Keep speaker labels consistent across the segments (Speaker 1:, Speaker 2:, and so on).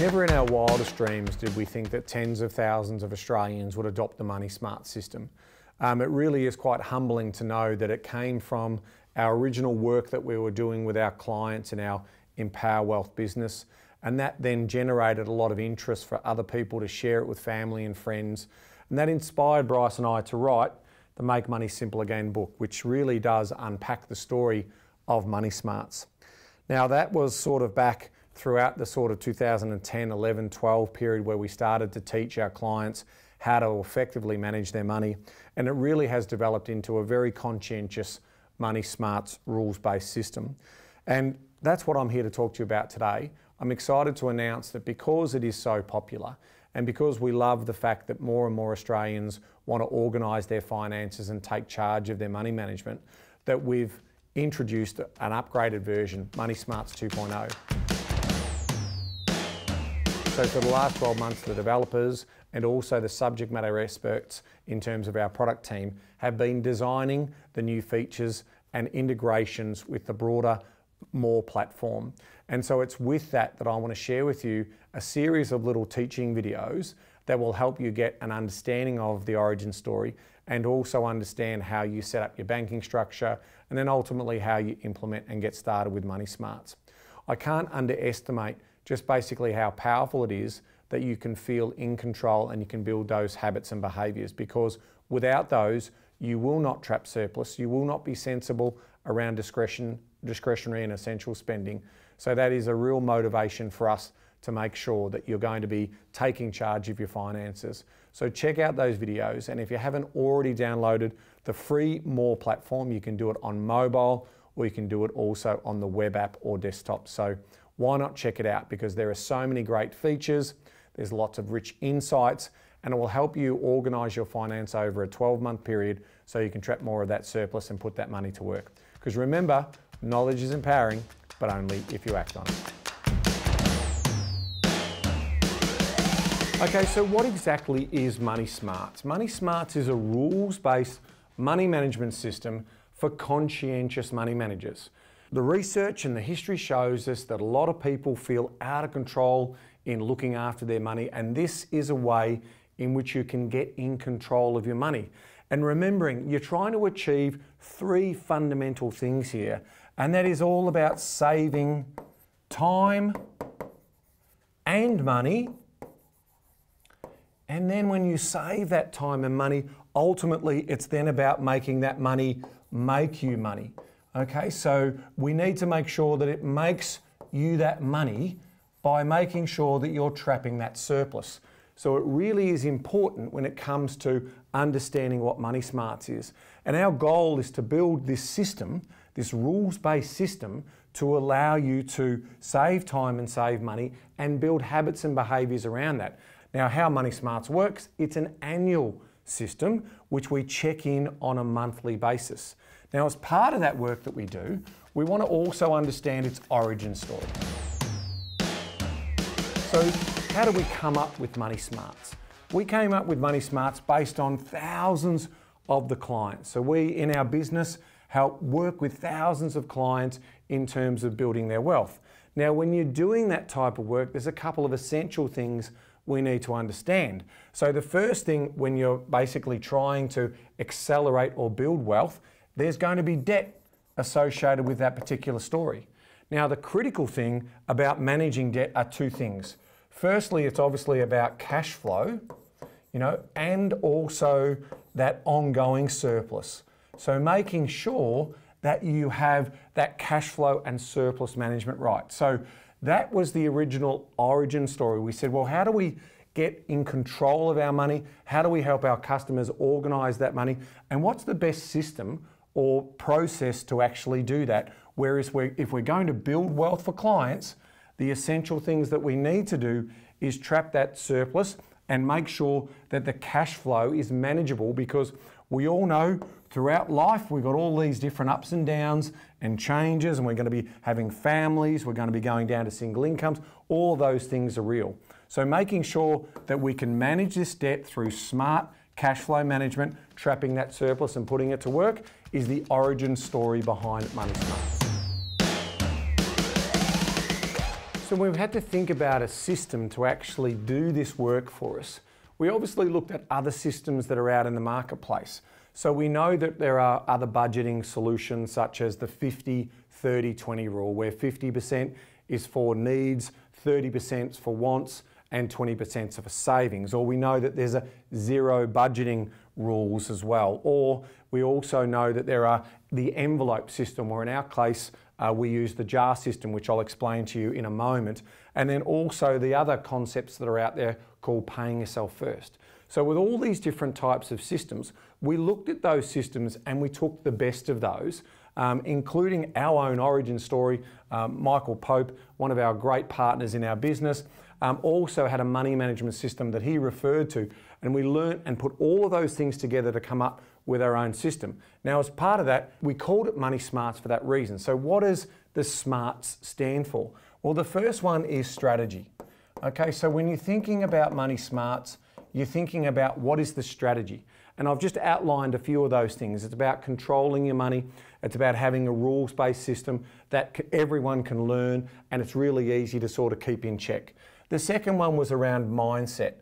Speaker 1: Never in our wildest dreams did we think that tens of thousands of Australians would adopt the Money Smart system. Um, it really is quite humbling to know that it came from our original work that we were doing with our clients in our Empower Wealth business. And that then generated a lot of interest for other people to share it with family and friends. And that inspired Bryce and I to write the Make Money Simple Again book, which really does unpack the story of Money Smarts. Now, that was sort of back throughout the sort of 2010, 11, 12 period where we started to teach our clients how to effectively manage their money. And it really has developed into a very conscientious money smarts rules based system. And that's what I'm here to talk to you about today. I'm excited to announce that because it is so popular and because we love the fact that more and more Australians want to organise their finances and take charge of their money management, that we've introduced an upgraded version, Money Smarts 2.0. So for the last 12 months, the developers and also the subject matter experts in terms of our product team have been designing the new features and integrations with the broader more platform. And so it's with that that I want to share with you a series of little teaching videos that will help you get an understanding of the origin story and also understand how you set up your banking structure and then ultimately how you implement and get started with Money Smarts. I can't underestimate just basically how powerful it is that you can feel in control and you can build those habits and behaviours because without those, you will not trap surplus, you will not be sensible around discretion, discretionary and essential spending. So that is a real motivation for us to make sure that you're going to be taking charge of your finances. So check out those videos and if you haven't already downloaded the free More platform, you can do it on mobile or you can do it also on the web app or desktop. So why not check it out? Because there are so many great features, there's lots of rich insights, and it will help you organise your finance over a 12 month period so you can trap more of that surplus and put that money to work. Because remember, knowledge is empowering, but only if you act on it. Okay, so what exactly is Money Smarts? Money Smarts is a rules based money management system for conscientious money managers. The research and the history shows us that a lot of people feel out of control in looking after their money, and this is a way in which you can get in control of your money. And remembering, you're trying to achieve three fundamental things here, and that is all about saving time and money. And then when you save that time and money, ultimately it's then about making that money make you money. Okay, so we need to make sure that it makes you that money by making sure that you're trapping that surplus. So it really is important when it comes to understanding what Money Smarts is. And our goal is to build this system, this rules based system, to allow you to save time and save money and build habits and behaviours around that. Now, how Money Smarts works, it's an annual system which we check in on a monthly basis. Now, as part of that work that we do, we want to also understand its origin story. So, how do we come up with Money Smarts? We came up with Money Smarts based on thousands of the clients. So, we in our business help work with thousands of clients in terms of building their wealth. Now, when you're doing that type of work, there's a couple of essential things we need to understand. So, the first thing when you're basically trying to accelerate or build wealth there's going to be debt associated with that particular story. Now, the critical thing about managing debt are two things. Firstly, it's obviously about cash flow, you know, and also that ongoing surplus. So making sure that you have that cash flow and surplus management right. So that was the original origin story. We said, well, how do we get in control of our money? How do we help our customers organize that money? And what's the best system or process to actually do that. Whereas we, if we're going to build wealth for clients, the essential things that we need to do is trap that surplus and make sure that the cash flow is manageable because we all know throughout life we've got all these different ups and downs and changes and we're going to be having families, we're going to be going down to single incomes, all those things are real. So making sure that we can manage this debt through smart cash flow management, trapping that surplus and putting it to work is the origin story behind Money Smart. So we've had to think about a system to actually do this work for us. We obviously looked at other systems that are out in the marketplace. So we know that there are other budgeting solutions such as the 50, 30, 20 rule where 50% is for needs, 30% for wants, and 20% of a savings. Or we know that there's a zero budgeting rules as well. Or we also know that there are the envelope system, or in our case, uh, we use the jar system, which I'll explain to you in a moment. And then also the other concepts that are out there called paying yourself first. So with all these different types of systems, we looked at those systems and we took the best of those, um, including our own origin story, um, Michael Pope, one of our great partners in our business, um, also had a money management system that he referred to. And we learnt and put all of those things together to come up with our own system. Now, as part of that, we called it Money Smarts for that reason. So, what does the smarts stand for? Well, the first one is strategy. Okay, so when you're thinking about money smarts, you're thinking about what is the strategy. And I've just outlined a few of those things. It's about controlling your money, it's about having a rules based system that everyone can learn, and it's really easy to sort of keep in check. The second one was around mindset.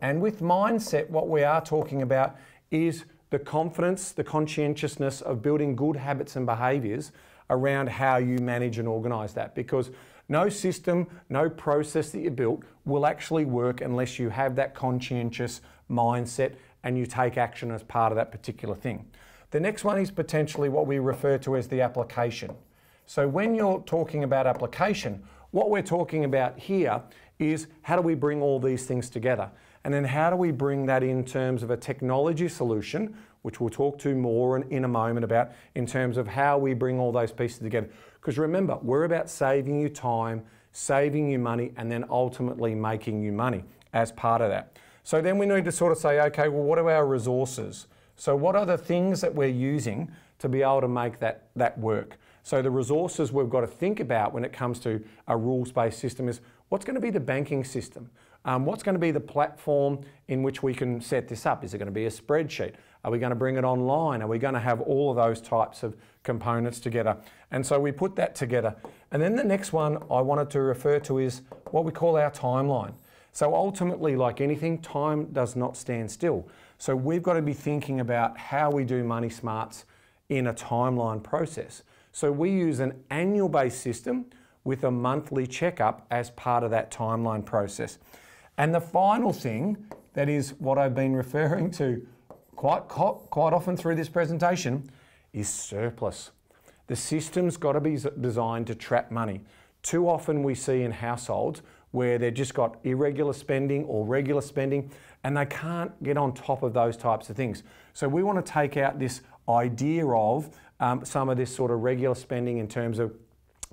Speaker 1: And with mindset, what we are talking about is the confidence, the conscientiousness of building good habits and behaviours around how you manage and organise that. Because no system, no process that you built will actually work unless you have that conscientious mindset and you take action as part of that particular thing. The next one is potentially what we refer to as the application. So when you're talking about application, what we're talking about here is how do we bring all these things together? And then how do we bring that in terms of a technology solution, which we'll talk to more in, in a moment about, in terms of how we bring all those pieces together. Because remember, we're about saving you time, saving you money, and then ultimately making you money as part of that. So then we need to sort of say, okay, well, what are our resources? So what are the things that we're using to be able to make that, that work? So the resources we've got to think about when it comes to a rules-based system is What's going to be the banking system? Um, what's going to be the platform in which we can set this up? Is it going to be a spreadsheet? Are we going to bring it online? Are we going to have all of those types of components together? And so we put that together. And then the next one I wanted to refer to is what we call our timeline. So ultimately, like anything, time does not stand still. So we've got to be thinking about how we do money smarts in a timeline process. So we use an annual based system with a monthly checkup as part of that timeline process. And the final thing that is what I've been referring to quite, quite often through this presentation is surplus. The system's got to be designed to trap money. Too often we see in households where they've just got irregular spending or regular spending and they can't get on top of those types of things. So we want to take out this idea of um, some of this sort of regular spending in terms of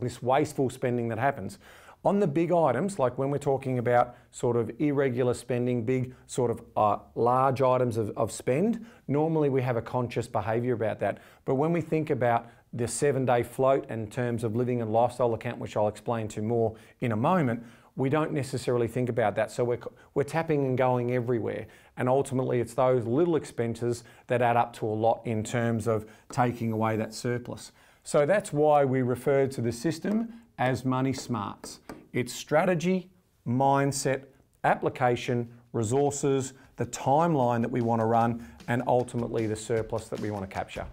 Speaker 1: this wasteful spending that happens. On the big items, like when we're talking about sort of irregular spending, big sort of uh, large items of, of spend, normally we have a conscious behaviour about that. But when we think about the seven day float in terms of living and lifestyle account, which I'll explain to more in a moment, we don't necessarily think about that. So we're, we're tapping and going everywhere. And ultimately, it's those little expenses that add up to a lot in terms of taking away that surplus. So that's why we refer to the system as Money Smarts. It's strategy, mindset, application, resources, the timeline that we want to run, and ultimately the surplus that we want to capture.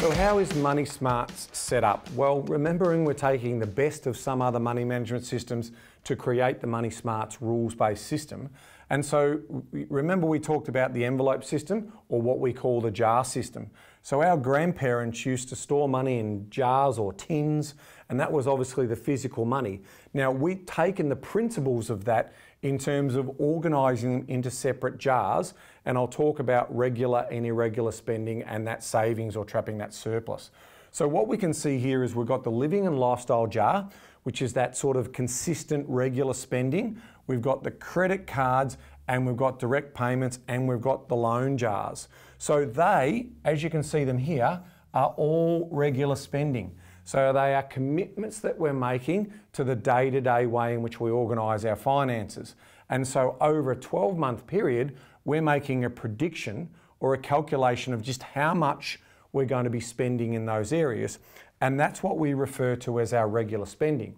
Speaker 1: So how is Money Smarts set up? Well, remembering we're taking the best of some other money management systems to create the Money Smarts rules-based system, and so remember we talked about the envelope system or what we call the jar system. So our grandparents used to store money in jars or tins, and that was obviously the physical money. Now we've taken the principles of that in terms of organising them into separate jars, and I'll talk about regular and irregular spending and that savings or trapping that surplus. So what we can see here is we've got the living and lifestyle jar, which is that sort of consistent regular spending we've got the credit cards, and we've got direct payments, and we've got the loan jars. So they, as you can see them here, are all regular spending. So they are commitments that we're making to the day to day way in which we organise our finances. And so over a 12 month period, we're making a prediction or a calculation of just how much we're going to be spending in those areas. And that's what we refer to as our regular spending.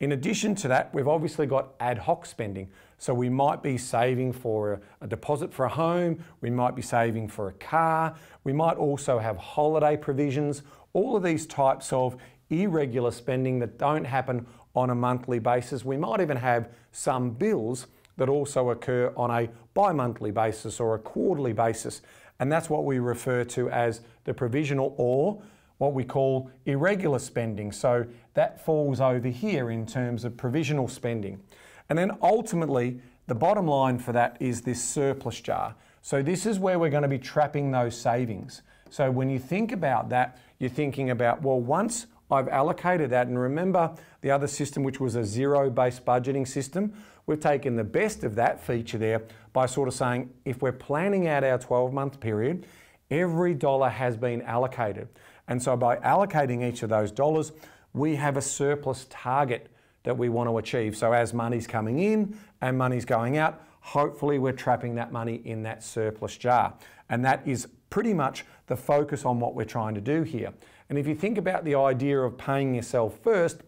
Speaker 1: In addition to that, we've obviously got ad hoc spending. So we might be saving for a, deposit for a home, we might be saving for a car, we might also have holiday provisions, all of these types of irregular spending that don't happen on a monthly basis. We might even have some bills that also occur on a bi monthly basis or a quarterly basis. And that's what we refer to as the provisional or what we call irregular spending. So that falls over here in terms of provisional spending. And then ultimately, the bottom line for that is this surplus jar. So this is where we're going to be trapping those savings. So when you think about that, you're thinking about, well, once I've allocated that, and remember the other system, which was a zero based budgeting system, we've taken the best of that feature there by sort of saying if we're planning out our 12 month period, every dollar has been allocated. And so by allocating each of those dollars, we have a surplus target that we want to achieve. So as money's coming in and money's going out, hopefully we're trapping that money in that surplus jar. And that is pretty much the focus on what we're trying to do here. And if you think about the idea of paying yourself first,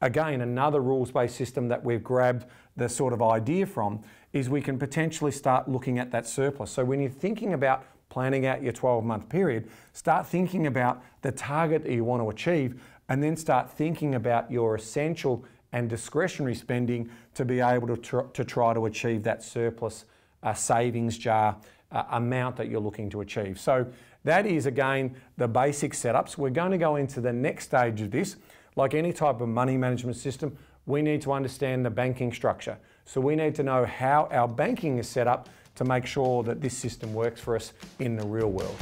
Speaker 1: again, another rules-based system that we've grabbed the sort of idea from is we can potentially start looking at that surplus. So when you're thinking about planning out your 12 month period, start thinking about the target that you want to achieve and then start thinking about your essential and discretionary spending to be able to, tr to try to achieve that surplus uh, savings jar uh, amount that you're looking to achieve. So that is again the basic setups. We're going to go into the next stage of this. Like any type of money management system, we need to understand the banking structure. So we need to know how our banking is set up to make sure that this system works for us in the real world.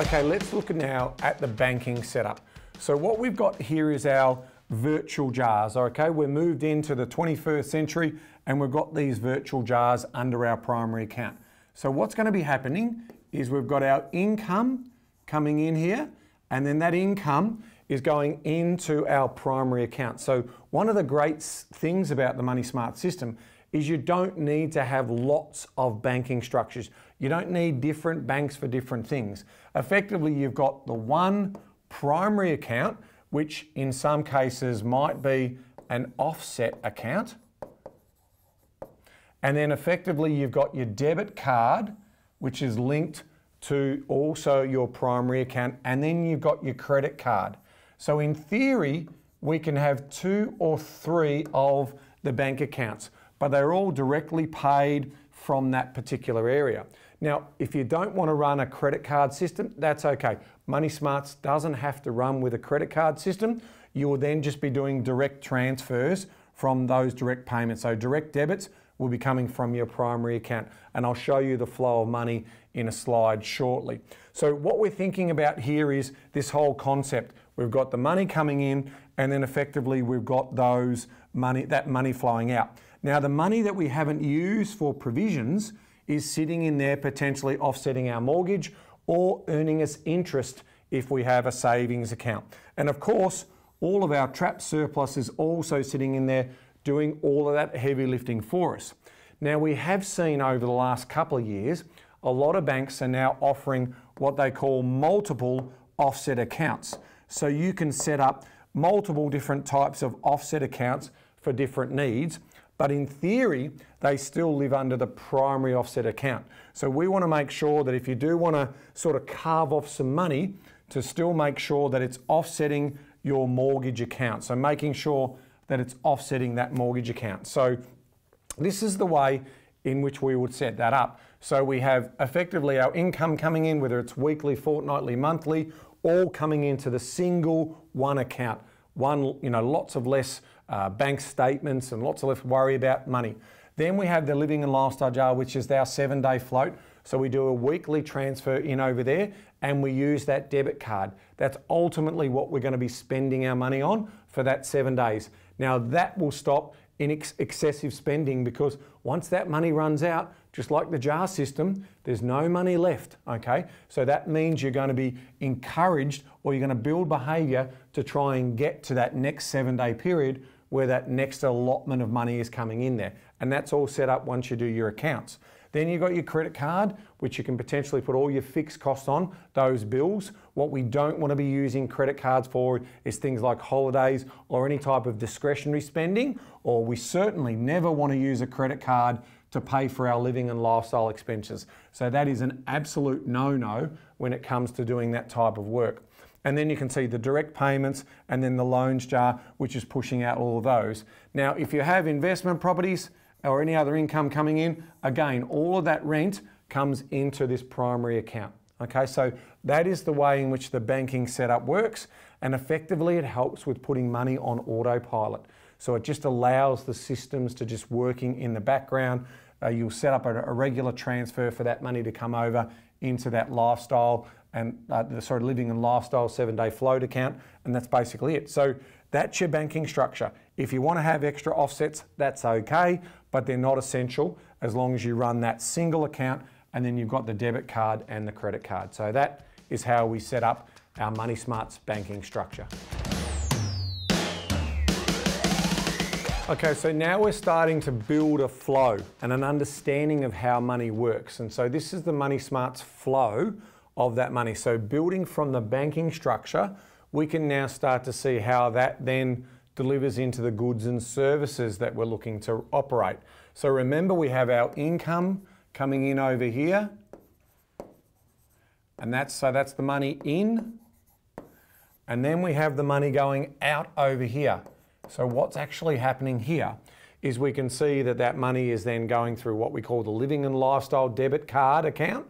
Speaker 1: Okay, let's look now at the banking setup. So what we've got here is our virtual jars, okay? We're moved into the 21st century and we've got these virtual jars under our primary account. So what's gonna be happening is we've got our income coming in here and then that income is going into our primary account. So one of the great things about the Money Smart system is you don't need to have lots of banking structures. You don't need different banks for different things. Effectively, you've got the one primary account, which in some cases might be an offset account. And then effectively, you've got your debit card, which is linked to also your primary account. And then you've got your credit card. So in theory, we can have two or three of the bank accounts but they're all directly paid from that particular area. Now, if you don't want to run a credit card system, that's okay. MoneySmarts doesn't have to run with a credit card system. You will then just be doing direct transfers from those direct payments. So direct debits will be coming from your primary account. And I'll show you the flow of money in a slide shortly. So what we're thinking about here is this whole concept. We've got the money coming in and then effectively we've got those money, that money flowing out. Now, the money that we haven't used for provisions is sitting in there potentially offsetting our mortgage or earning us interest if we have a savings account. And of course, all of our trap surplus is also sitting in there doing all of that heavy lifting for us. Now, we have seen over the last couple of years, a lot of banks are now offering what they call multiple offset accounts. So you can set up multiple different types of offset accounts for different needs. But in theory, they still live under the primary offset account. So we want to make sure that if you do want to sort of carve off some money, to still make sure that it's offsetting your mortgage account. So making sure that it's offsetting that mortgage account. So this is the way in which we would set that up. So we have effectively our income coming in, whether it's weekly, fortnightly, monthly, all coming into the single one account. One, you know, lots of less uh, bank statements, and lots of left worry about money. Then we have the living and lifestyle jar, which is our seven day float. So we do a weekly transfer in over there and we use that debit card. That's ultimately what we're going to be spending our money on for that seven days. Now that will stop in ex excessive spending because once that money runs out, just like the jar system, there's no money left, okay? So that means you're going to be encouraged or you're going to build behavior to try and get to that next seven day period where that next allotment of money is coming in there. And that's all set up once you do your accounts. Then you've got your credit card, which you can potentially put all your fixed costs on, those bills. What we don't want to be using credit cards for is things like holidays or any type of discretionary spending, or we certainly never want to use a credit card to pay for our living and lifestyle expenses. So that is an absolute no no when it comes to doing that type of work. And then you can see the direct payments and then the loans jar, which is pushing out all of those. Now, if you have investment properties or any other income coming in, again, all of that rent comes into this primary account. Okay, so that is the way in which the banking setup works, and effectively it helps with putting money on autopilot. So it just allows the systems to just working in the background. Uh, you'll set up a, a regular transfer for that money to come over into that lifestyle and uh, the, of living and lifestyle seven day float account, and that's basically it. So that's your banking structure. If you want to have extra offsets, that's okay, but they're not essential as long as you run that single account and then you've got the debit card and the credit card. So that is how we set up our Money Smarts banking structure. Okay, so now we're starting to build a flow and an understanding of how money works. And so this is the Money Smarts flow of that money. So building from the banking structure, we can now start to see how that then delivers into the goods and services that we're looking to operate. So remember we have our income coming in over here. And that's so that's the money in. And then we have the money going out over here. So what's actually happening here is we can see that that money is then going through what we call the living and lifestyle debit card account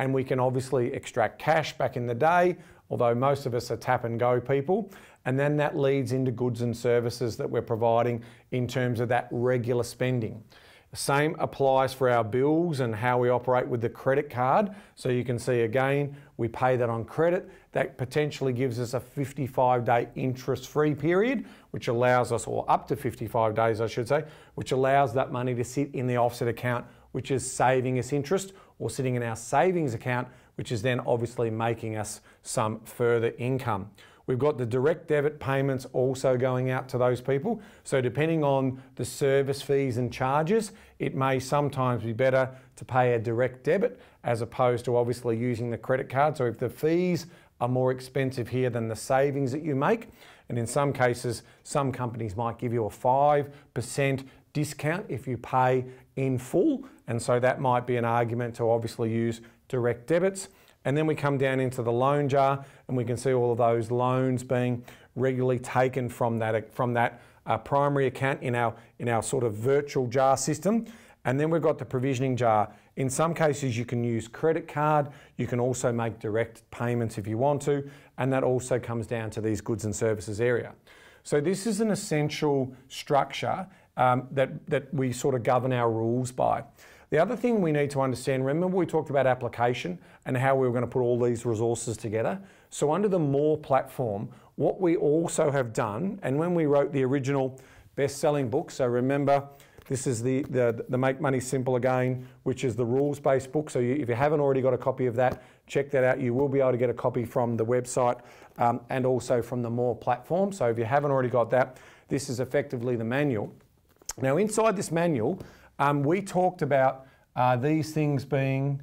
Speaker 1: and we can obviously extract cash back in the day, although most of us are tap and go people. And then that leads into goods and services that we're providing in terms of that regular spending. The same applies for our bills and how we operate with the credit card. So you can see again, we pay that on credit. That potentially gives us a 55 day interest free period, which allows us, or up to 55 days, I should say, which allows that money to sit in the offset account, which is saving us interest or sitting in our savings account, which is then obviously making us some further income. We've got the direct debit payments also going out to those people. So, depending on the service fees and charges, it may sometimes be better to pay a direct debit as opposed to obviously using the credit card. So, if the fees are more expensive here than the savings that you make, and in some cases, some companies might give you a 5% discount if you pay in full. And so that might be an argument to obviously use direct debits. And then we come down into the loan jar and we can see all of those loans being regularly taken from that, from that uh, primary account in our, in our sort of virtual jar system. And then we've got the provisioning jar. In some cases, you can use credit card. You can also make direct payments if you want to. And that also comes down to these goods and services area. So this is an essential structure um, that, that we sort of govern our rules by. The other thing we need to understand, remember we talked about application and how we were going to put all these resources together. So under the More platform, what we also have done, and when we wrote the original best-selling book, so remember this is the, the, the, Make Money Simple again, which is the rules-based book. So you, if you haven't already got a copy of that, check that out. You will be able to get a copy from the website um, and also from the More platform. So if you haven't already got that, this is effectively the manual. Now, inside this manual, um, we talked about uh, these things being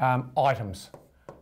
Speaker 1: um, items.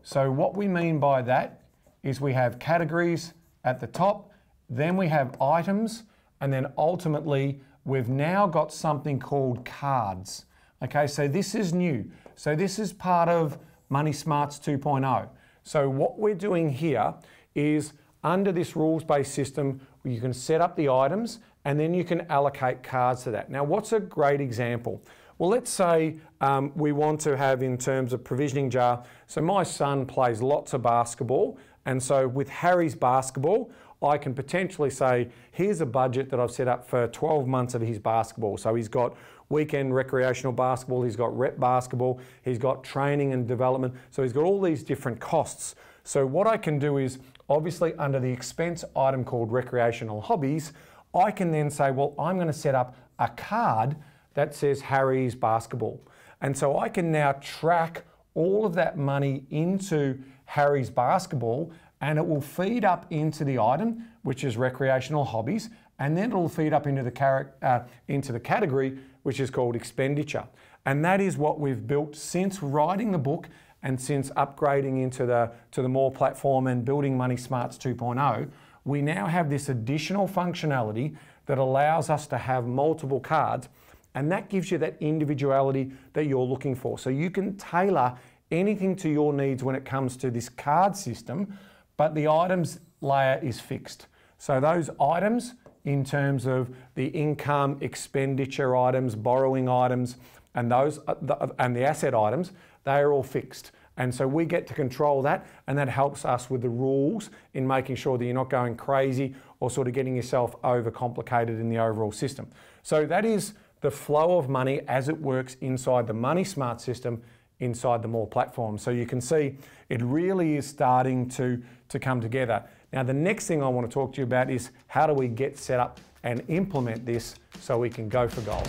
Speaker 1: So what we mean by that is we have categories at the top, then we have items, and then ultimately we've now got something called cards. Okay, so this is new. So this is part of Money Smarts 2.0. So what we're doing here is under this rules-based system, you can set up the items and then you can allocate cards to that. Now, what's a great example? Well, let's say um, we want to have in terms of provisioning jar, so my son plays lots of basketball, and so with Harry's basketball, I can potentially say, here's a budget that I've set up for 12 months of his basketball. So he's got weekend recreational basketball, he's got rep basketball, he's got training and development. So he's got all these different costs. So what I can do is, obviously under the expense item called recreational hobbies, I can then say, well, I'm going to set up a card that says Harry's basketball. And so I can now track all of that money into Harry's basketball and it will feed up into the item, which is recreational hobbies, and then it'll feed up into the, uh, into the category, which is called expenditure. And that is what we've built since writing the book and since upgrading into the, to the More platform and building Money Smarts 2.0 we now have this additional functionality that allows us to have multiple cards and that gives you that individuality that you're looking for. So you can tailor anything to your needs when it comes to this card system, but the items layer is fixed. So those items in terms of the income, expenditure items, borrowing items, and those uh, uh, and the asset items, they are all fixed. And so we get to control that, and that helps us with the rules in making sure that you're not going crazy or sort of getting yourself overcomplicated in the overall system. So that is the flow of money as it works inside the Money Smart system inside the More platform. So you can see it really is starting to, to come together. Now, the next thing I want to talk to you about is how do we get set up and implement this so we can go for gold.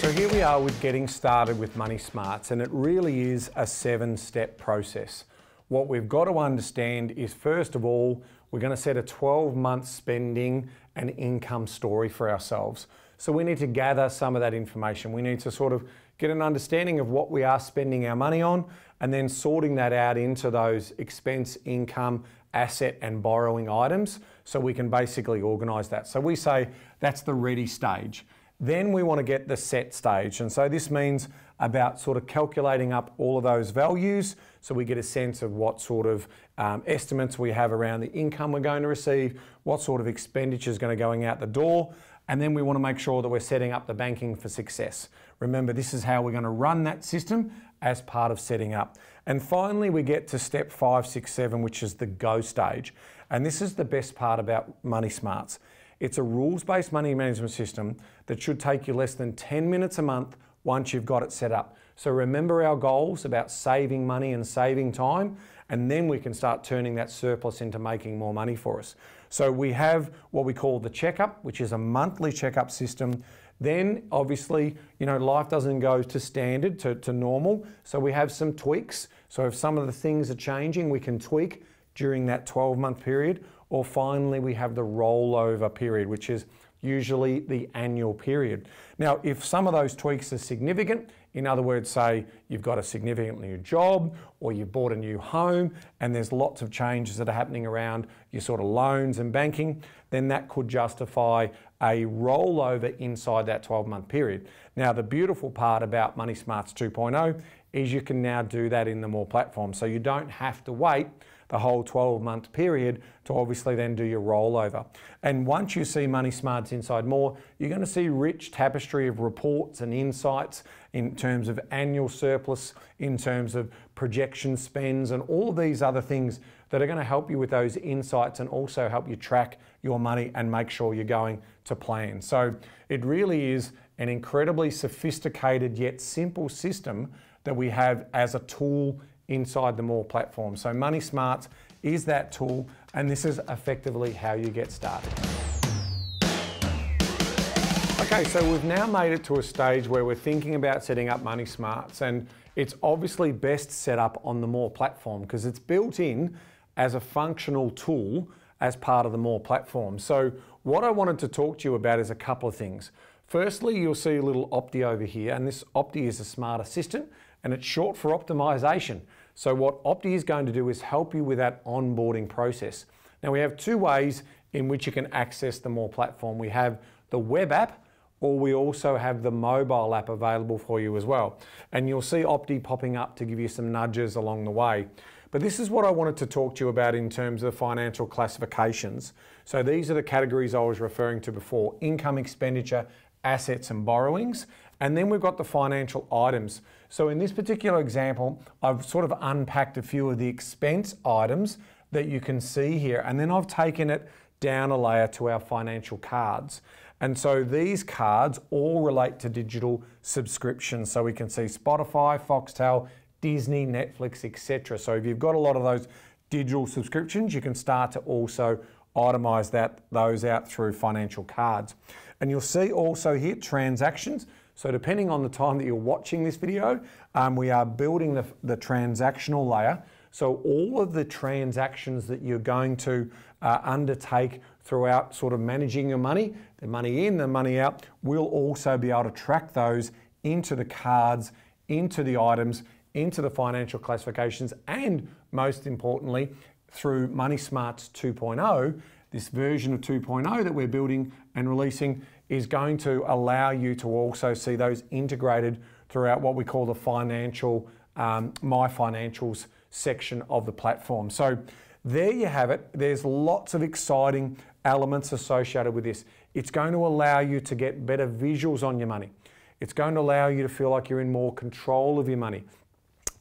Speaker 1: So here we are with getting started with Money Smarts and it really is a seven step process. What we've got to understand is first of all, we're going to set a 12 month spending and income story for ourselves. So we need to gather some of that information. We need to sort of get an understanding of what we are spending our money on and then sorting that out into those expense, income, asset and borrowing items so we can basically organise that. So we say that's the ready stage. Then we want to get the set stage. And so this means about sort of calculating up all of those values so we get a sense of what sort of um, estimates we have around the income we're going to receive, what sort of expenditure is going to going out the door, and then we want to make sure that we're setting up the banking for success. Remember, this is how we're going to run that system as part of setting up. And finally, we get to step five, six, seven, which is the go stage. And this is the best part about Money Smarts. It's a rules based money management system that should take you less than 10 minutes a month once you've got it set up. So remember our goals about saving money and saving time, and then we can start turning that surplus into making more money for us. So we have what we call the checkup, which is a monthly checkup system. Then obviously, you know, life doesn't go to standard, to, to normal. So we have some tweaks. So if some of the things are changing, we can tweak during that 12 month period. Or finally, we have the rollover period, which is usually the annual period. Now, if some of those tweaks are significant, in other words, say you've got a significant new job or you've bought a new home and there's lots of changes that are happening around your sort of loans and banking, then that could justify a rollover inside that 12 month period. Now, the beautiful part about Money Smarts 2.0 is you can now do that in the more platform. So you don't have to wait the whole 12 month period to obviously then do your rollover. And once you see Money Smarts Inside More, you're going to see rich tapestry of reports and insights in terms of annual surplus, in terms of projection spends, and all of these other things that are going to help you with those insights and also help you track your money and make sure you're going to plan. So it really is an incredibly sophisticated yet simple system that we have as a tool inside the More platform. So Money Smarts is that tool, and this is effectively how you get started. Okay, so we've now made it to a stage where we're thinking about setting up Money Smarts, and it's obviously best set up on the More platform because it's built in as a functional tool as part of the More platform. So what I wanted to talk to you about is a couple of things. Firstly, you'll see a little Opti over here, and this Opti is a smart assistant, and it's short for optimization. So what Opti is going to do is help you with that onboarding process. Now we have two ways in which you can access the More platform. We have the web app, or we also have the mobile app available for you as well. And you'll see Opti popping up to give you some nudges along the way. But this is what I wanted to talk to you about in terms of financial classifications. So these are the categories I was referring to before income, expenditure, assets, and borrowings. And then we've got the financial items. So in this particular example, I've sort of unpacked a few of the expense items that you can see here, and then I've taken it down a layer to our financial cards. And so these cards all relate to digital subscriptions. So we can see Spotify, Foxtel, Disney, Netflix, etc. So if you've got a lot of those digital subscriptions, you can start to also itemize that those out through financial cards. And you'll see also here transactions. So depending on the time that you're watching this video, um, we are building the, the, transactional layer. So all of the transactions that you're going to uh, undertake throughout sort of managing your money, the money in, the money out, we'll also be able to track those into the cards, into the items, into the financial classifications, and most importantly, through Money Smarts 2.0, this version of 2.0 that we're building and releasing is going to allow you to also see those integrated throughout what we call the financial, um, my financials section of the platform. So there you have it. There's lots of exciting elements associated with this. It's going to allow you to get better visuals on your money. It's going to allow you to feel like you're in more control of your money.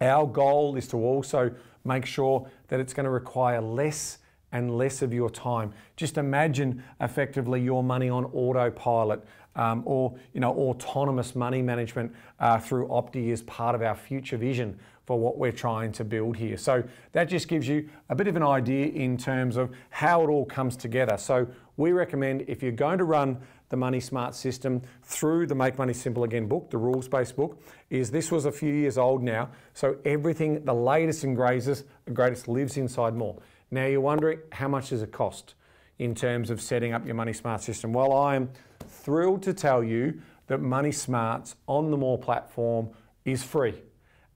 Speaker 1: Our goal is to also make sure that it's going to require less and less of your time. Just imagine effectively your money on autopilot um, or you know autonomous money management uh, through Opti is part of our future vision for what we're trying to build here. So that just gives you a bit of an idea in terms of how it all comes together. So we recommend if you're going to run the Money Smart system through the Make Money Simple Again book, the rules-based book, is this was a few years old now. So everything, the latest and greatest, greatest lives inside more. Now you're wondering, how much does it cost in terms of setting up your Money Smart system? Well, I am thrilled to tell you that Money Smarts on the More platform is free.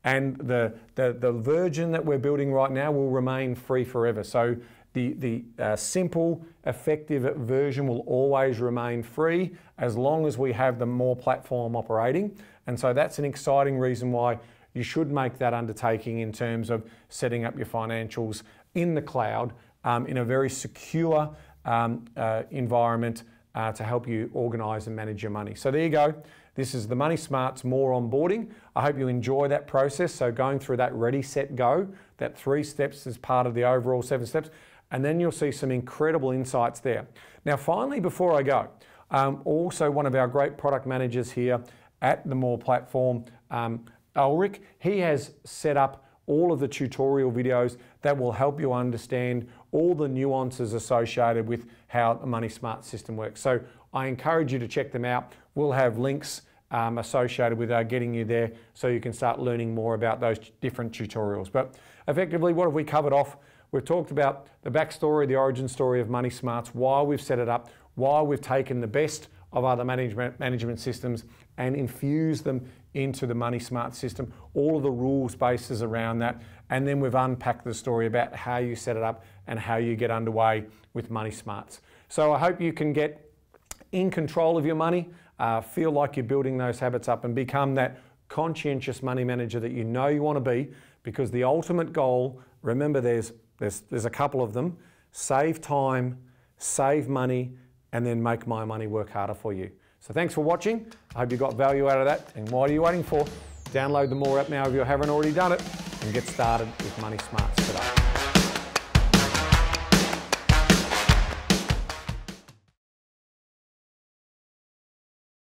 Speaker 1: And the, the, the version that we're building right now will remain free forever. So the, the uh, simple, effective version will always remain free as long as we have the More platform operating. And so that's an exciting reason why you should make that undertaking in terms of setting up your financials in the cloud um, in a very secure um, uh, environment uh, to help you organize and manage your money. So there you go. This is the Money Smarts More onboarding. I hope you enjoy that process. So going through that ready, set, go, that three steps is part of the overall seven steps. And then you'll see some incredible insights there. Now, finally, before I go, um, also one of our great product managers here at the More platform, um, Ulrich, he has set up all of the tutorial videos that will help you understand all the nuances associated with how the Money Smart system works. So I encourage you to check them out. We'll have links um, associated with uh, getting you there so you can start learning more about those different tutorials. But effectively, what have we covered off? We've talked about the backstory, the origin story of Money Smarts, why we've set it up, why we've taken the best of other management, management systems and infused them into the Money Smart system, all of the rules bases around that. And then we've unpacked the story about how you set it up and how you get underway with Money Smarts. So I hope you can get in control of your money, uh, feel like you're building those habits up and become that conscientious money manager that you know you want to be because the ultimate goal, remember there's, there's, there's a couple of them, save time, save money, and then make my money work harder for you. So thanks for watching. I hope you got value out of that. And what are you waiting for? Download the More app now if you haven't already done it and get started with Money Smarts today.